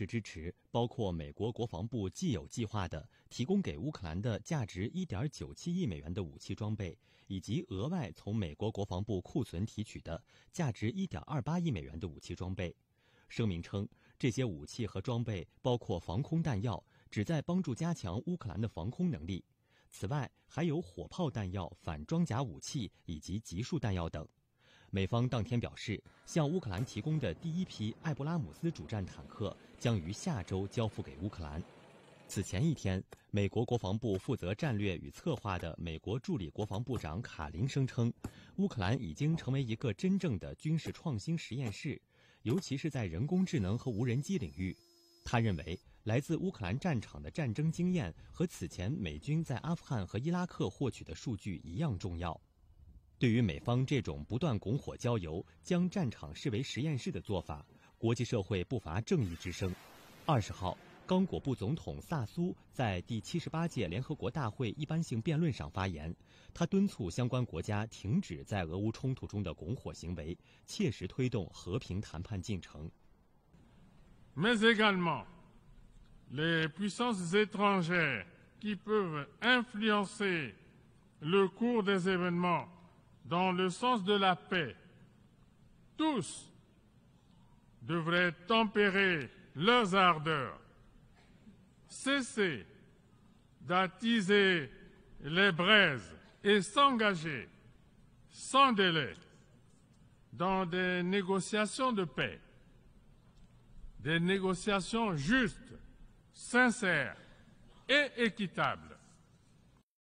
是支持包括美国国防部既有计划的提供给乌克兰的价值1.97亿美元的武器装备，以及额外从美国国防部库存提取的价值1.28亿美元的武器装备。声明称，这些武器和装备包括防空弹药，旨在帮助加强乌克兰的防空能力。此外，还有火炮弹药、反装甲武器以及集束弹药等。美方当天表示，向乌克兰提供的第一批艾布拉姆斯主战坦克将于下周交付给乌克兰。此前一天，美国国防部负责战略与策划的美国助理国防部长卡林声称，乌克兰已经成为一个真正的军事创新实验室，尤其是在人工智能和无人机领域。他认为，来自乌克兰战场的战争经验和此前美军在阿富汗和伊拉克获取的数据一样重要。对于美方这种不断拱火浇油、将战场视为实验室的做法，国际社会不乏正义之声。二十号，刚果布总统萨苏在第七十八届联合国大会一般性辩论上发言，他敦促相关国家停止在俄乌冲突中的拱火行为，切实推动和平谈判进程。Mais également, les puissances étrangères qui peuvent influencer le cours des événements. dans le sens de la paix, tous devraient tempérer leurs ardeurs, cesser d'attiser les braises et s'engager sans délai dans des négociations de paix, des négociations justes, sincères et équitables